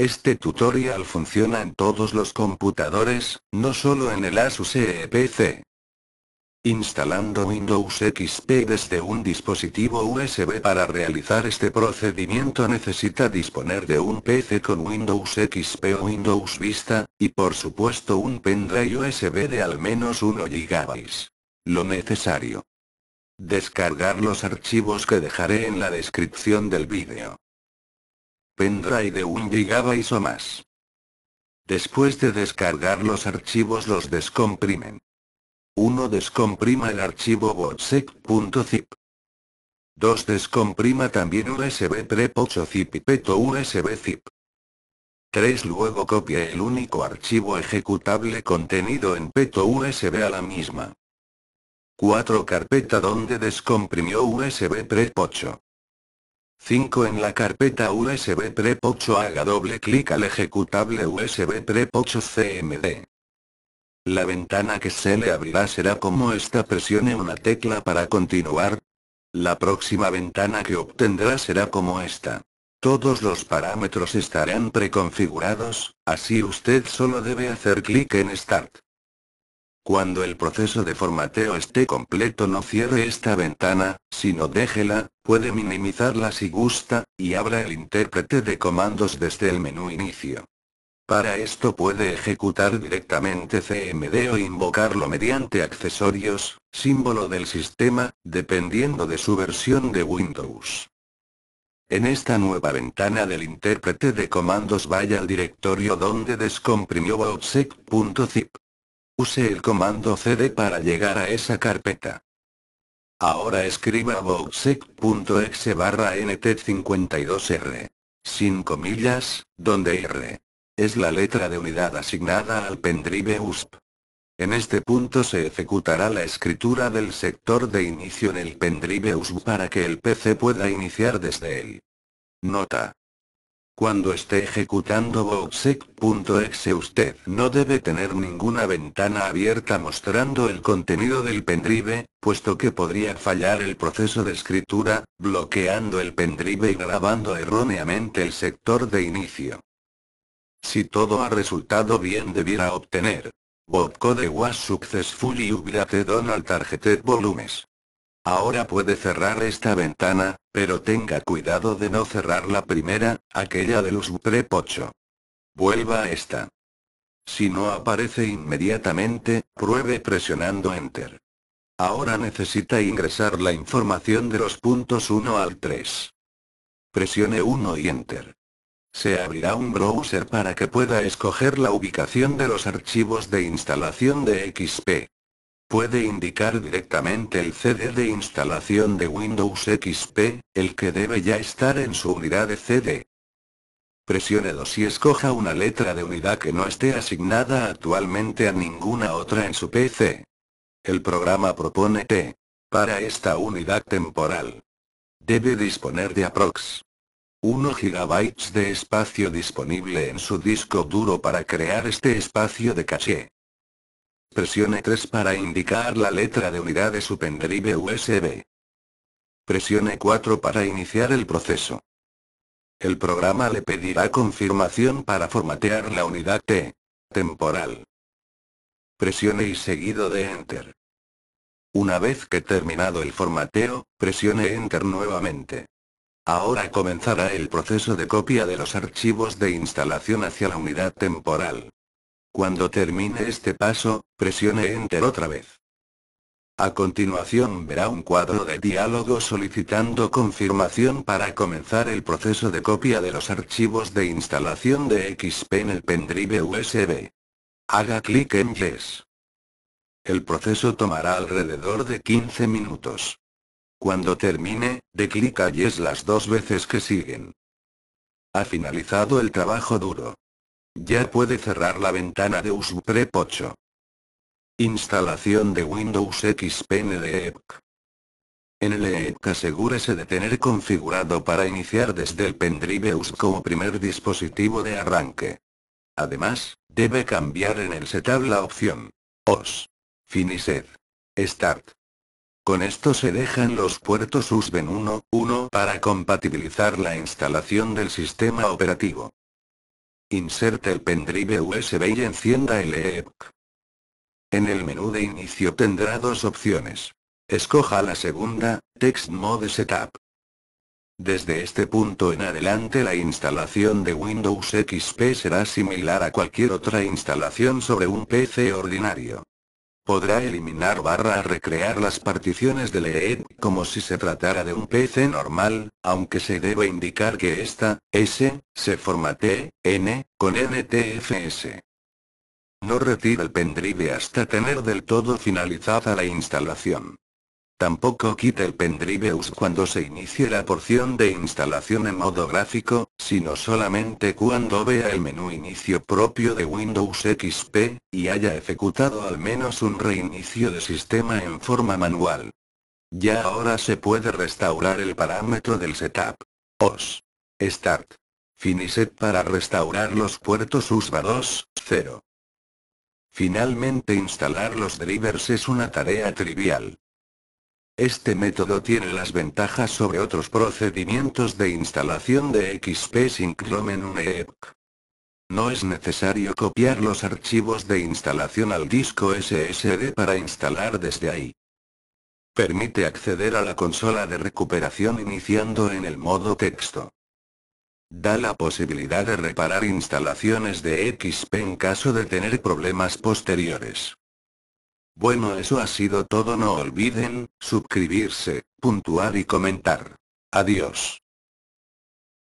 Este tutorial funciona en todos los computadores, no solo en el Asus EPC. Instalando Windows XP desde un dispositivo USB para realizar este procedimiento necesita disponer de un PC con Windows XP o Windows Vista, y por supuesto un pendrive USB de al menos 1 GB. Lo necesario. Descargar los archivos que dejaré en la descripción del vídeo pendrive un GB o más. Después de descargar los archivos los descomprimen. 1. Descomprima el archivo botsec.zip. 2. Descomprima también USB prep 8 zip y peto USB zip. 3. Luego copia el único archivo ejecutable contenido en peto USB a la misma. 4. Carpeta donde descomprimió USB prep 8. 5 en la carpeta USB Prep 8 haga doble clic al ejecutable USB Prep 8 CMD. La ventana que se le abrirá será como esta presione una tecla para continuar. La próxima ventana que obtendrá será como esta. Todos los parámetros estarán preconfigurados, así usted solo debe hacer clic en Start. Cuando el proceso de formateo esté completo no cierre esta ventana, sino déjela, puede minimizarla si gusta, y abra el intérprete de comandos desde el menú inicio. Para esto puede ejecutar directamente CMD o invocarlo mediante accesorios, símbolo del sistema, dependiendo de su versión de Windows. En esta nueva ventana del intérprete de comandos vaya al directorio donde descomprimió bootsec.zip. Use el comando cd para llegar a esa carpeta. Ahora escriba boxec.exe barra nt52r. Sin comillas, donde r. Es la letra de unidad asignada al pendrive USP. En este punto se ejecutará la escritura del sector de inicio en el pendrive USB para que el PC pueda iniciar desde él. Nota. Cuando esté ejecutando boxec.exe usted no debe tener ninguna ventana abierta mostrando el contenido del pendrive, puesto que podría fallar el proceso de escritura, bloqueando el pendrive y grabando erróneamente el sector de inicio. Si todo ha resultado bien debiera obtener. Bobcode was successfully updated on al targeted volumes. Ahora puede cerrar esta ventana, pero tenga cuidado de no cerrar la primera, aquella del tres 8. Vuelva a esta. Si no aparece inmediatamente, pruebe presionando Enter. Ahora necesita ingresar la información de los puntos 1 al 3. Presione 1 y Enter. Se abrirá un browser para que pueda escoger la ubicación de los archivos de instalación de XP puede indicar directamente el CD de instalación de Windows XP, el que debe ya estar en su unidad de CD. Presione 2 y escoja una letra de unidad que no esté asignada actualmente a ninguna otra en su PC. El programa propone T. Para esta unidad temporal. Debe disponer de aprox. 1 GB de espacio disponible en su disco duro para crear este espacio de caché. Presione 3 para indicar la letra de unidad de su pendrive USB. Presione 4 para iniciar el proceso. El programa le pedirá confirmación para formatear la unidad T. Temporal. Presione y seguido de Enter. Una vez que terminado el formateo, presione Enter nuevamente. Ahora comenzará el proceso de copia de los archivos de instalación hacia la unidad temporal. Cuando termine este paso, presione Enter otra vez. A continuación verá un cuadro de diálogo solicitando confirmación para comenzar el proceso de copia de los archivos de instalación de XP en el pendrive USB. Haga clic en Yes. El proceso tomará alrededor de 15 minutos. Cuando termine, de clic a Yes las dos veces que siguen. Ha finalizado el trabajo duro. Ya puede cerrar la ventana de Usb 8. Instalación de Windows XP en EEPC. En el asegúrese de tener configurado para iniciar desde el pendrive USB como primer dispositivo de arranque. Además, debe cambiar en el setup la opción OS, Finiset. Start. Con esto se dejan los puertos USB 1.1 para compatibilizar la instalación del sistema operativo. Inserte el pendrive USB y encienda el EP. En el menú de inicio tendrá dos opciones. Escoja la segunda, Text Mode Setup. Desde este punto en adelante la instalación de Windows XP será similar a cualquier otra instalación sobre un PC ordinario. Podrá eliminar barra recrear las particiones de LED, como si se tratara de un PC normal, aunque se debe indicar que esta, S, se formatee, N, con NTFS. No retira el pendrive hasta tener del todo finalizada la instalación. Tampoco quita el pendriveus cuando se inicie la porción de instalación en modo gráfico, sino solamente cuando vea el menú inicio propio de Windows XP, y haya ejecutado al menos un reinicio de sistema en forma manual. Ya ahora se puede restaurar el parámetro del setup. OS. Start. Finiset para restaurar los puertos USB 2.0. Finalmente instalar los drivers es una tarea trivial. Este método tiene las ventajas sobre otros procedimientos de instalación de XP sin Chrome en un EEPC. No es necesario copiar los archivos de instalación al disco SSD para instalar desde ahí. Permite acceder a la consola de recuperación iniciando en el modo texto. Da la posibilidad de reparar instalaciones de XP en caso de tener problemas posteriores. Bueno eso ha sido todo no olviden, suscribirse, puntuar y comentar. Adiós.